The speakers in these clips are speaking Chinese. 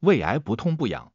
胃癌不痛不痒，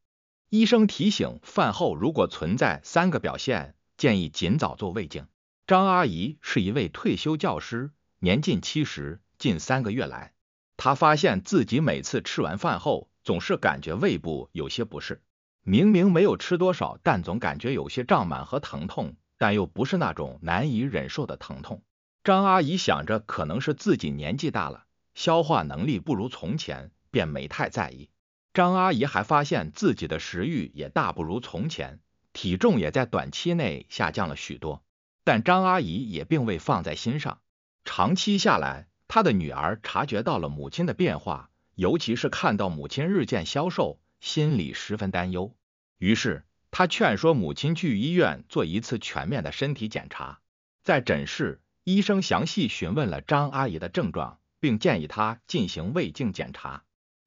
医生提醒：饭后如果存在三个表现，建议尽早做胃镜。张阿姨是一位退休教师，年近七十，近三个月来，她发现自己每次吃完饭后，总是感觉胃部有些不适，明明没有吃多少，但总感觉有些胀满和疼痛，但又不是那种难以忍受的疼痛。张阿姨想着可能是自己年纪大了，消化能力不如从前，便没太在意。张阿姨还发现自己的食欲也大不如从前，体重也在短期内下降了许多。但张阿姨也并未放在心上。长期下来，她的女儿察觉到了母亲的变化，尤其是看到母亲日渐消瘦，心里十分担忧。于是，她劝说母亲去医院做一次全面的身体检查。在诊室，医生详细询问了张阿姨的症状，并建议她进行胃镜检查。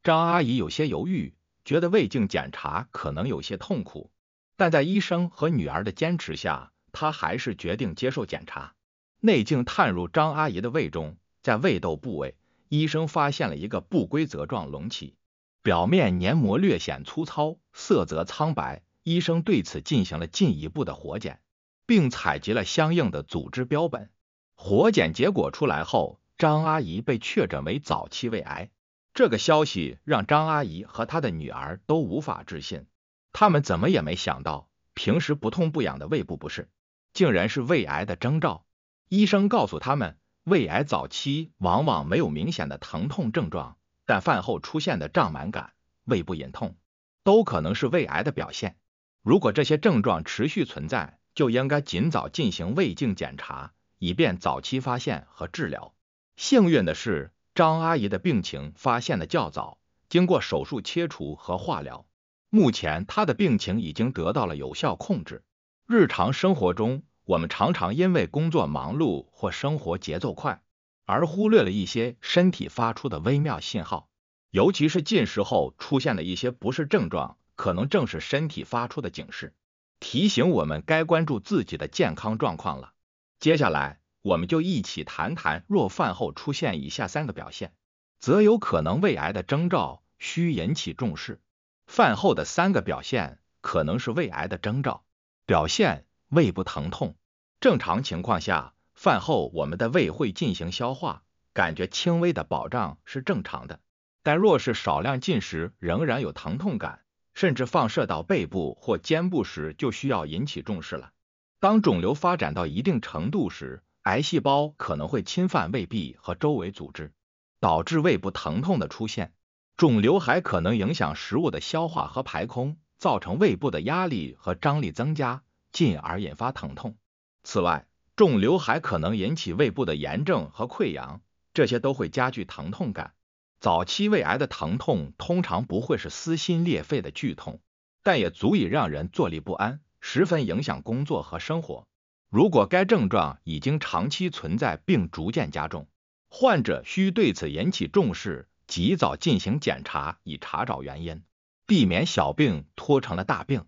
张阿姨有些犹豫，觉得胃镜检查可能有些痛苦，但在医生和女儿的坚持下，她还是决定接受检查。内镜探入张阿姨的胃中，在胃窦部位，医生发现了一个不规则状隆起，表面黏膜略显粗糙，色泽苍白。医生对此进行了进一步的活检，并采集了相应的组织标本。活检结果出来后，张阿姨被确诊为早期胃癌。这个消息让张阿姨和她的女儿都无法置信，他们怎么也没想到，平时不痛不痒的胃部不适，竟然是胃癌的征兆。医生告诉他们，胃癌早期往往没有明显的疼痛症状，但饭后出现的胀满感、胃部隐痛，都可能是胃癌的表现。如果这些症状持续存在，就应该尽早进行胃镜检查，以便早期发现和治疗。幸运的是。张阿姨的病情发现的较早，经过手术切除和化疗，目前她的病情已经得到了有效控制。日常生活中，我们常常因为工作忙碌或生活节奏快，而忽略了一些身体发出的微妙信号。尤其是进食后出现的一些不适症状，可能正是身体发出的警示，提醒我们该关注自己的健康状况了。接下来。我们就一起谈谈，若饭后出现以下三个表现，则有可能胃癌的征兆，需引起重视。饭后的三个表现可能是胃癌的征兆。表现胃部疼痛，正常情况下，饭后我们的胃会进行消化，感觉轻微的饱胀是正常的。但若是少量进食仍然有疼痛感，甚至放射到背部或肩部时，就需要引起重视了。当肿瘤发展到一定程度时，癌细胞可能会侵犯胃壁和周围组织，导致胃部疼痛的出现。肿瘤还可能影响食物的消化和排空，造成胃部的压力和张力增加，进而引发疼痛。此外，肿瘤还可能引起胃部的炎症和溃疡，这些都会加剧疼痛感。早期胃癌的疼痛通常不会是撕心裂肺的剧痛，但也足以让人坐立不安，十分影响工作和生活。如果该症状已经长期存在并逐渐加重，患者需对此引起重视，及早进行检查，以查找原因，避免小病拖成了大病。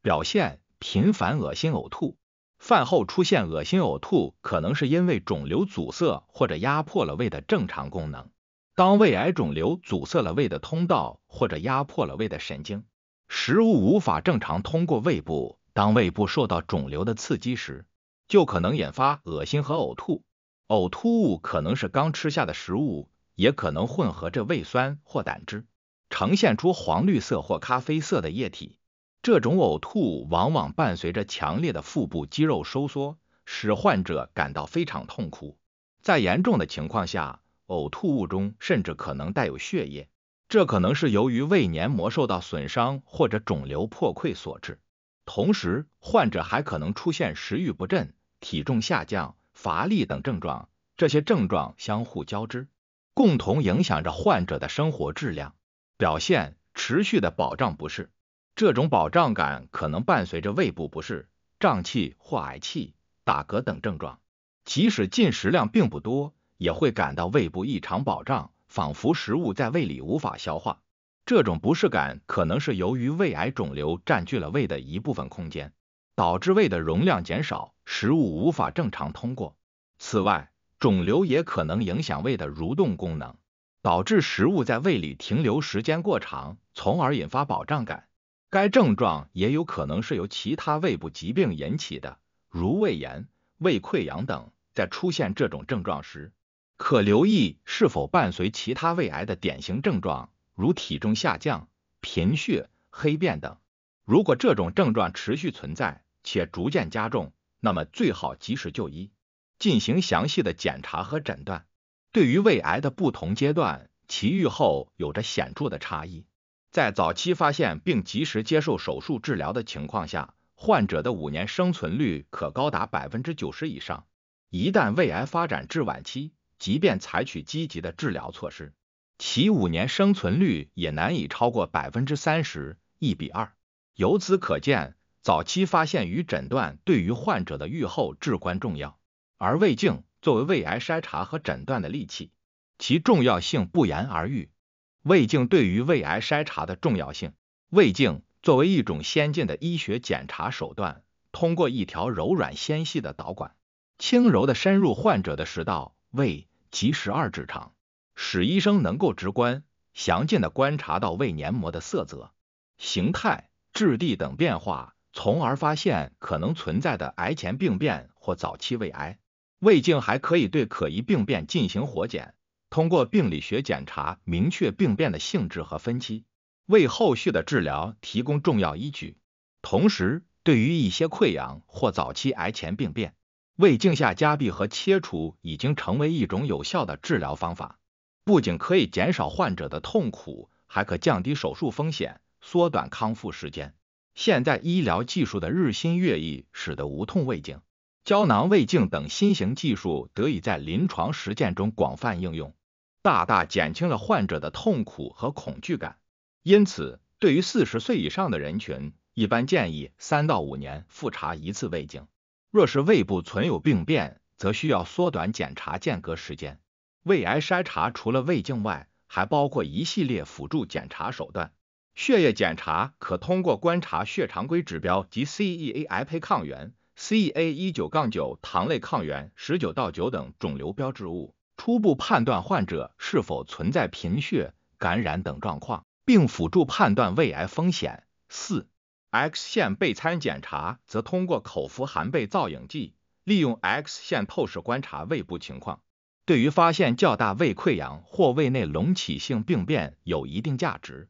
表现频繁恶心呕吐，饭后出现恶心呕吐，可能是因为肿瘤阻塞或者压迫了胃的正常功能。当胃癌肿瘤阻塞了胃的通道或者压迫了胃的神经，食物无法正常通过胃部。当胃部受到肿瘤的刺激时，就可能引发恶心和呕吐，呕吐物可能是刚吃下的食物，也可能混合着胃酸或胆汁，呈现出黄绿色或咖啡色的液体。这种呕吐往往伴随着强烈的腹部肌肉收缩，使患者感到非常痛苦。在严重的情况下，呕吐物中甚至可能带有血液，这可能是由于胃黏膜受到损伤或者肿瘤破溃所致。同时，患者还可能出现食欲不振。体重下降、乏力等症状，这些症状相互交织，共同影响着患者的生活质量。表现持续的饱胀不适，这种饱胀感可能伴随着胃部不适、胀气或嗳气、打嗝等症状。即使进食量并不多，也会感到胃部异常饱胀，仿佛食物在胃里无法消化。这种不适感可能是由于胃癌肿瘤占据了胃的一部分空间，导致胃的容量减少。食物无法正常通过。此外，肿瘤也可能影响胃的蠕动功能，导致食物在胃里停留时间过长，从而引发饱胀感。该症状也有可能是由其他胃部疾病引起的，如胃炎、胃溃疡等。在出现这种症状时，可留意是否伴随其他胃癌的典型症状，如体重下降、贫血、黑便等。如果这种症状持续存在且逐渐加重，那么最好及时就医，进行详细的检查和诊断。对于胃癌的不同阶段，其预后有着显著的差异。在早期发现并及时接受手术治疗的情况下，患者的五年生存率可高达百分之九十以上。一旦胃癌发展至晚期，即便采取积极的治疗措施，其五年生存率也难以超过百分之三十，一比二。由此可见。早期发现与诊断对于患者的预后至关重要，而胃镜作为胃癌筛查和诊断的利器，其重要性不言而喻。胃镜对于胃癌筛查的重要性，胃镜作为一种先进的医学检查手段，通过一条柔软纤细的导管，轻柔地深入患者的食道、胃及十二指肠，使医生能够直观、详尽地观察到胃黏膜的色泽、形态、质地等变化。从而发现可能存在的癌前病变或早期胃癌。胃镜还可以对可疑病变进行活检，通过病理学检查明确病变的性质和分期，为后续的治疗提供重要依据。同时，对于一些溃疡或早期癌前病变，胃镜下夹闭和切除已经成为一种有效的治疗方法，不仅可以减少患者的痛苦，还可降低手术风险，缩短康复时间。现在医疗技术的日新月异，使得无痛胃镜、胶囊胃镜等新型技术得以在临床实践中广泛应用，大大减轻了患者的痛苦和恐惧感。因此，对于四十岁以上的人群，一般建议三到五年复查一次胃镜。若是胃部存有病变，则需要缩短检查间隔时间。胃癌筛查除了胃镜外，还包括一系列辅助检查手段。血液检查可通过观察血常规指标及 CEA i 胚抗原、CEA 一九杠九糖类抗原十九到九等肿瘤标志物，初步判断患者是否存在贫血、感染等状况，并辅助判断胃癌风险。四、X 线钡餐检查则通过口服含钡造影剂，利用 X 线透视观察胃部情况，对于发现较大胃溃疡或胃内隆起性病变有一定价值。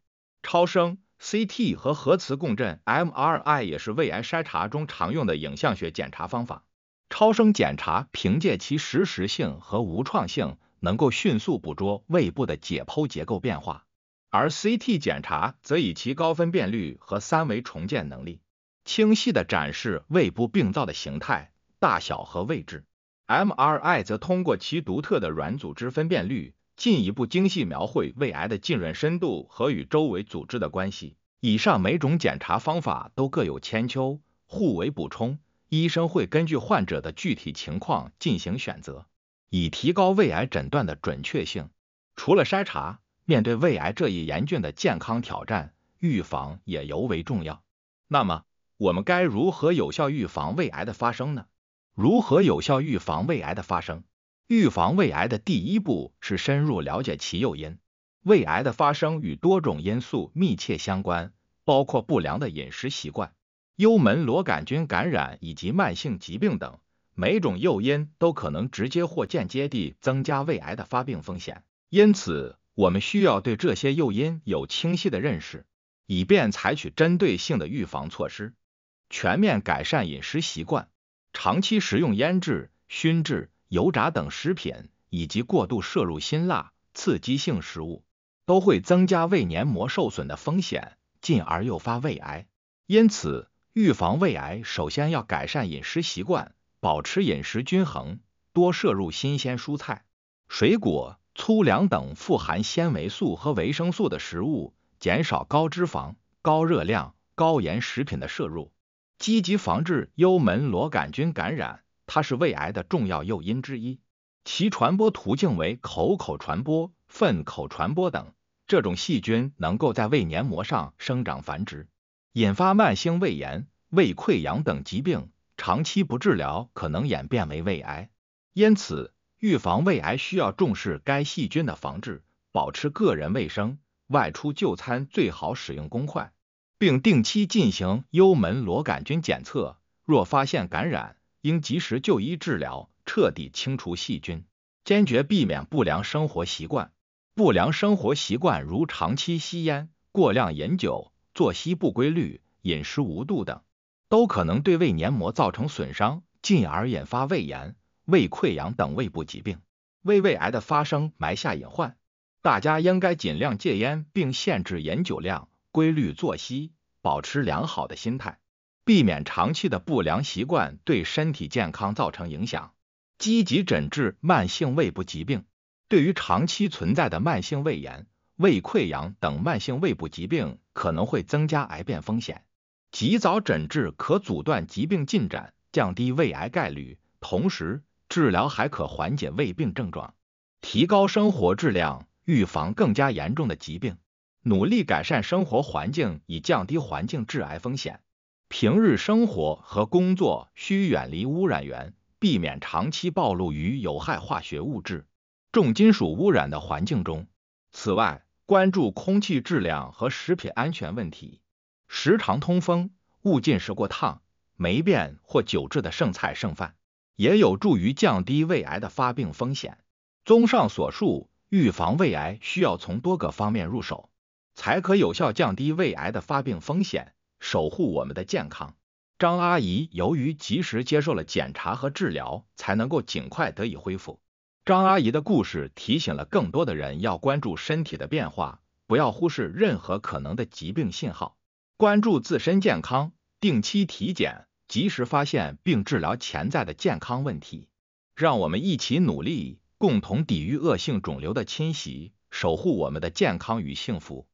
超声、CT 和核磁共振 （MRI） 也是胃癌筛查中常用的影像学检查方法。超声检查凭借其实时性和无创性，能够迅速捕捉胃部的解剖结构变化；而 CT 检查则以其高分辨率和三维重建能力，清晰的展示胃部病灶的形态、大小和位置。MRI 则通过其独特的软组织分辨率。进一步精细描绘胃癌的浸润深度和与周围组织的关系。以上每种检查方法都各有千秋，互为补充，医生会根据患者的具体情况进行选择，以提高胃癌诊断的准确性。除了筛查，面对胃癌这一严峻的健康挑战，预防也尤为重要。那么，我们该如何有效预防胃癌的发生呢？如何有效预防胃癌的发生？预防胃癌的第一步是深入了解其诱因。胃癌的发生与多种因素密切相关，包括不良的饮食习惯、幽门螺杆菌感染以及慢性疾病等。每种诱因都可能直接或间接地增加胃癌的发病风险。因此，我们需要对这些诱因有清晰的认识，以便采取针对性的预防措施，全面改善饮食习惯，长期食用腌制、熏制。油炸等食品，以及过度摄入辛辣、刺激性食物，都会增加胃黏膜受损的风险，进而诱发胃癌。因此，预防胃癌首先要改善饮食习惯，保持饮食均衡，多摄入新鲜蔬菜、水果、粗粮等富含纤维素和维生素的食物，减少高脂肪、高热量、高盐食品的摄入，积极防治幽门螺杆菌感染。它是胃癌的重要诱因之一，其传播途径为口口传播、粪口传播等。这种细菌能够在胃黏膜上生长繁殖，引发慢性胃炎、胃溃疡等疾病，长期不治疗可能演变为胃癌。因此，预防胃癌需要重视该细菌的防治，保持个人卫生，外出就餐最好使用公筷，并定期进行幽门螺杆菌检测。若发现感染，应及时就医治疗，彻底清除细菌，坚决避免不良生活习惯。不良生活习惯如长期吸烟、过量饮酒、作息不规律、饮食无度等，都可能对胃黏膜造成损伤，进而引发胃炎、胃溃疡等胃部疾病，为胃癌的发生埋下隐患。大家应该尽量戒烟，并限制饮酒量，规律作息，保持良好的心态。避免长期的不良习惯对身体健康造成影响，积极诊治慢性胃部疾病。对于长期存在的慢性胃炎、胃溃疡等慢性胃部疾病，可能会增加癌变风险。及早诊治可阻断疾病进展，降低胃癌概率，同时治疗还可缓解胃病症状，提高生活质量，预防更加严重的疾病。努力改善生活环境，以降低环境致癌风险。平日生活和工作需远离污染源，避免长期暴露于有害化学物质、重金属污染的环境中。此外，关注空气质量和食品安全问题，时常通风，勿进食过烫、霉变或久置的剩菜剩饭，也有助于降低胃癌的发病风险。综上所述，预防胃癌需要从多个方面入手，才可有效降低胃癌的发病风险。守护我们的健康。张阿姨由于及时接受了检查和治疗，才能够尽快得以恢复。张阿姨的故事提醒了更多的人要关注身体的变化，不要忽视任何可能的疾病信号，关注自身健康，定期体检，及时发现并治疗潜在的健康问题。让我们一起努力，共同抵御恶性肿瘤的侵袭，守护我们的健康与幸福。